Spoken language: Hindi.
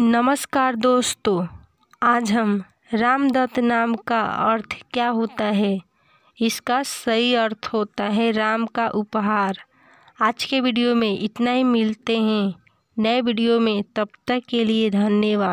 नमस्कार दोस्तों आज हम रामदत्त नाम का अर्थ क्या होता है इसका सही अर्थ होता है राम का उपहार आज के वीडियो में इतना ही मिलते हैं नए वीडियो में तब तक के लिए धन्यवाद